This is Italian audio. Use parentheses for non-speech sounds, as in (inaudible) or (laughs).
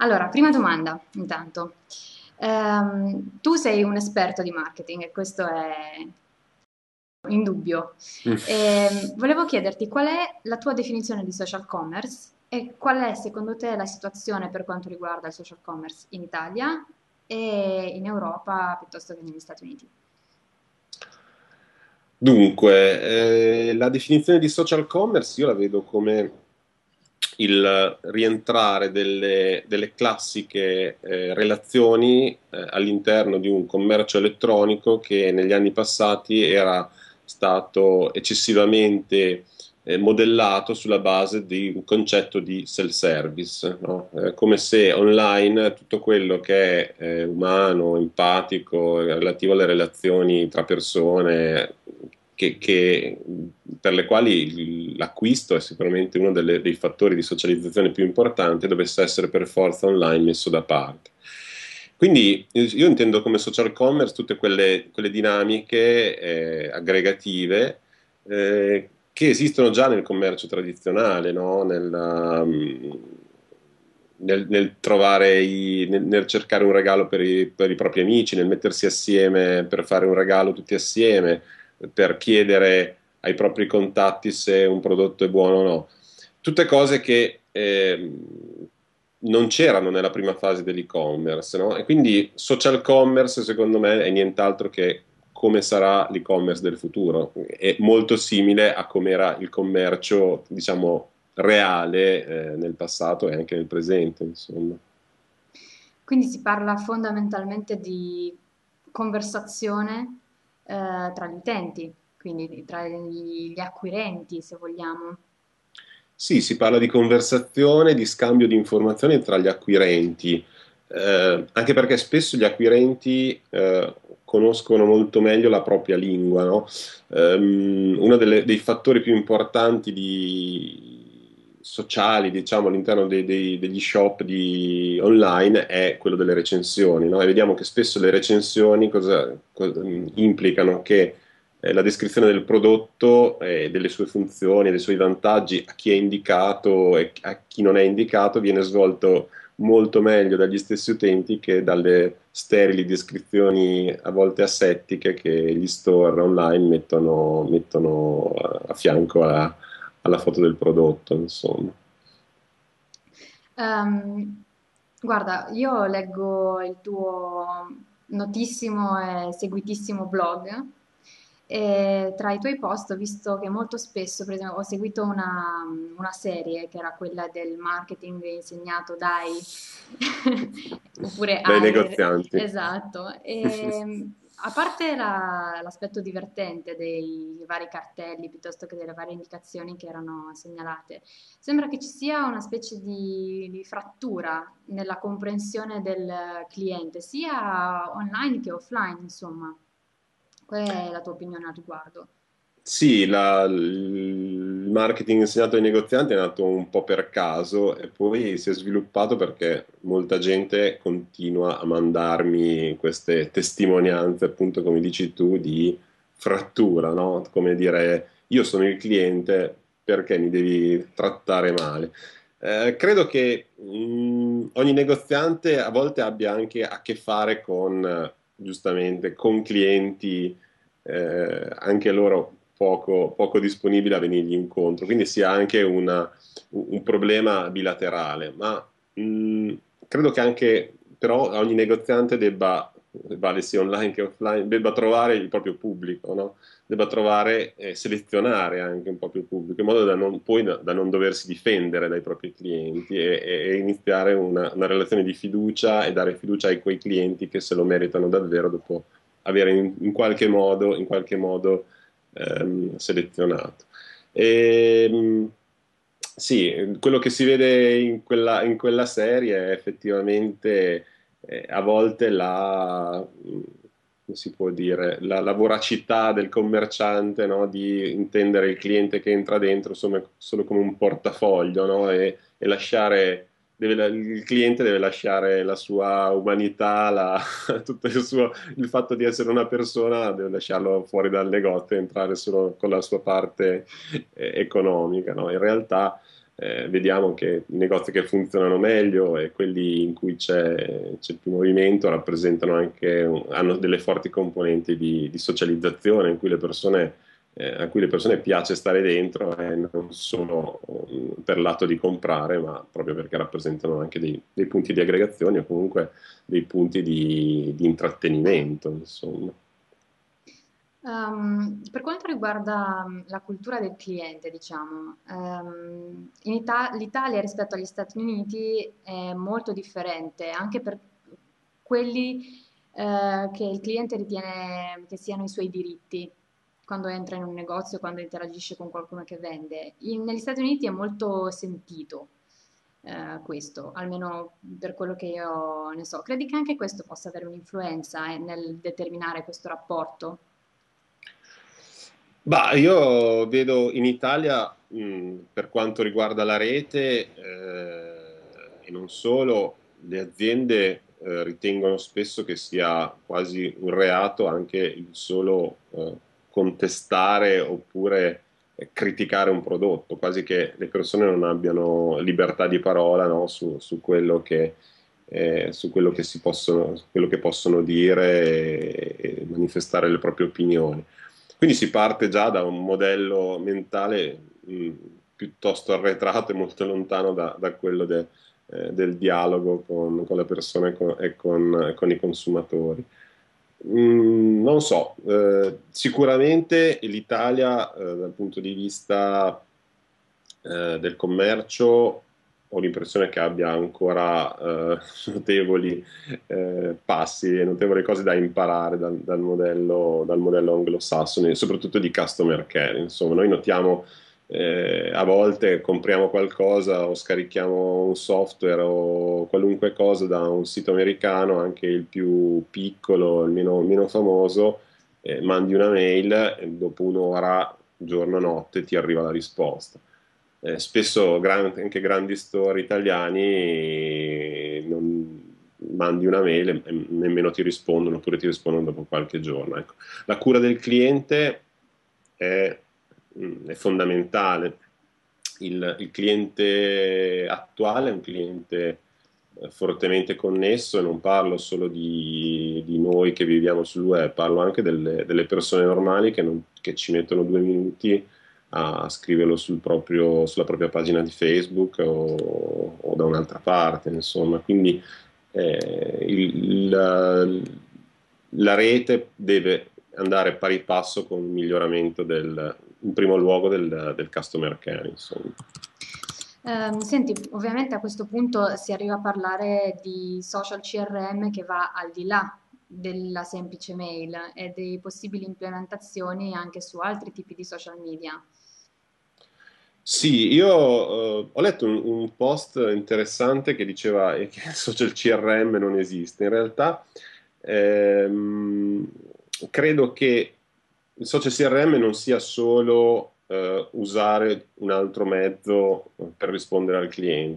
Allora, prima domanda, intanto. Um, tu sei un esperto di marketing e questo è in dubbio. Mm. E, ehm, volevo chiederti qual è la tua definizione di social commerce e qual è secondo te la situazione per quanto riguarda il social commerce in Italia e in Europa piuttosto che negli Stati Uniti. Dunque, eh, la definizione di social commerce io la vedo come il rientrare delle, delle classiche eh, relazioni eh, all'interno di un commercio elettronico che negli anni passati era stato eccessivamente eh, modellato sulla base di un concetto di self-service, no? Eh, come se online tutto quello che è eh, umano, empatico, relativo alle relazioni tra persone, che, che per le quali l'acquisto è sicuramente uno delle, dei fattori di socializzazione più importanti, dovesse essere per forza online messo da parte. Quindi io intendo come social commerce tutte quelle, quelle dinamiche eh, aggregative eh, che esistono già nel commercio tradizionale, no? Nella, um, nel, nel, trovare i, nel, nel, cercare un regalo per i, per i propri amici, nel mettersi assieme per fare un regalo tutti assieme, per chiedere ai propri contatti se un prodotto è buono o no. Tutte cose che eh, non c'erano nella prima fase dell'e-commerce, no? E quindi social commerce secondo me è nient'altro che come sarà l'e-commerce del futuro, è molto simile a come era il commercio, diciamo, reale eh, nel passato e anche nel presente, insomma. Quindi si parla fondamentalmente di conversazione eh, tra gli utenti quindi tra gli acquirenti, se vogliamo. Sì, si parla di conversazione, di scambio di informazioni tra gli acquirenti, eh, anche perché spesso gli acquirenti eh, conoscono molto meglio la propria lingua. No? Um, uno delle, dei fattori più importanti di, sociali diciamo, all'interno dei, dei, degli shop di, online è quello delle recensioni. No? E vediamo che spesso le recensioni cosa, cosa implicano che eh, la descrizione del prodotto, eh, delle sue funzioni, dei suoi vantaggi a chi è indicato e a chi non è indicato viene svolto molto meglio dagli stessi utenti che dalle sterili descrizioni a volte assettiche che gli store online mettono, mettono eh, a fianco alla, alla, foto del prodotto. Insomma. Um, guarda, io leggo il tuo notissimo e seguitissimo blog e tra i tuoi post ho visto che molto spesso, per esempio, ho seguito una, una serie che era quella del marketing insegnato dai, (laughs) oppure dai negozianti. Esatto. E, ehm, a parte la, l'aspetto divertente dei vari cartelli piuttosto che delle varie indicazioni che erano segnalate, sembra che ci sia una specie di, di frattura nella comprensione del cliente, sia online che offline, insomma. Qual è la tua opinione al riguardo? Sì, la, il marketing insegnato ai negozianti è nato un po' per caso e poi si è sviluppato perché molta gente continua a mandarmi queste testimonianze, appunto come dici tu, di frattura, no? come dire io sono il cliente perché mi devi trattare male. Eh, credo che mh, mm, ogni negoziante a volte abbia anche a che fare con giustamente, con clienti eh, anche loro poco, poco, disponibili a venirgli incontro, quindi sia anche una, un problema bilaterale, ma mh, mm, credo che anche però ogni negoziante debba eh, vale sia online che offline, debba trovare il proprio pubblico, no? debba trovare e eh, selezionare anche un proprio pubblico, in modo da non, poi da, da non doversi difendere dai propri clienti e, e iniziare una, una, relazione di fiducia e dare fiducia a quei clienti che se lo meritano davvero dopo avere in, in, qualche modo, in qualche modo ehm, selezionato. E, ehm, sì, quello che si vede in quella, in quella serie è effettivamente eh, a volte la, dire, la, la, voracità del commerciante no? di intendere il cliente che entra dentro insomma, solo come un portafoglio no? e, e, lasciare, deve, il cliente deve lasciare la sua umanità, la, (laughs) tutto il, suo, il fatto di essere una persona, deve lasciarlo fuori dal negozio e entrare solo con la sua parte eh, economica. No? In realtà eh, vediamo che i negozi che funzionano meglio e quelli in cui c'è, c'è più movimento rappresentano anche, hanno delle forti componenti di, di socializzazione in cui le persone eh, a cui le persone piace stare dentro e eh, non solo mm, per l'atto di comprare, ma proprio perché rappresentano anche dei, dei punti di aggregazione o comunque dei punti di, di intrattenimento, insomma. Um, per quanto riguarda mm, la cultura del cliente, diciamo, um, l'Italia rispetto agli Stati Uniti è molto differente, anche per quelli uh, che il cliente ritiene che siano i suoi diritti quando entra in un negozio, quando interagisce con qualcuno che vende. In, negli Stati Uniti è molto sentito uh, questo, almeno per quello che io ne so. Credi che anche questo possa avere un'influenza eh, nel determinare questo rapporto? Bah, io vedo in Italia, mh, per quanto riguarda la rete, eh, e non solo, le aziende eh, ritengono spesso che sia quasi un reato anche il solo eh, contestare oppure eh, criticare un prodotto, quasi che le persone non abbiano libertà di parola no, su, su, quello che, eh, su, quello che possono, su, quello che... possono, dire e, e manifestare le proprie opinioni quindi si parte già da un modello mentale mh, mm, piuttosto arretrato e molto lontano da, da quello de, eh, del dialogo con, con, le persone e con, e con, con i consumatori. Mm, non so, eh, sicuramente l'Italia eh, dal punto di vista eh, del commercio ho l'impressione che abbia ancora eh, (laughs) notevoli eh, passi e notevoli cose da imparare dal, dal, modello, dal, modello, anglosassone, soprattutto di customer care. Insomma, noi notiamo eh, a volte compriamo qualcosa o scarichiamo un software o qualunque cosa da un sito americano, anche il più piccolo, il meno, meno famoso, eh, mandi una mail e dopo un'ora, giorno, notte ti arriva la risposta eh, spesso gran, anche grandi store italiani non, mandi una mail e nemmeno ti rispondono oppure ti rispondono dopo qualche giorno. Ecco. La cura del cliente è, mm, è fondamentale. Il, il, cliente attuale è un cliente eh, fortemente connesso e non parlo solo di, di noi che viviamo sul web, parlo anche delle, delle persone normali che, non, che ci mettono due minuti a scriverlo sul proprio, sulla propria pagina di Facebook o, o da un'altra parte, insomma. Quindi eh, il, la, la, rete deve andare pari passo con il miglioramento del, in primo luogo del, del customer care, insomma. Ehm, senti, ovviamente a questo punto si arriva a parlare di social CRM che va al di là della semplice mail e dei possibili implementazioni anche su altri tipi di social media. Sì, io uh, ho letto un, un, post interessante che diceva eh, che il social CRM non esiste. In realtà ehm, credo che il social CRM non sia solo uh, usare un altro mezzo per rispondere al cliente.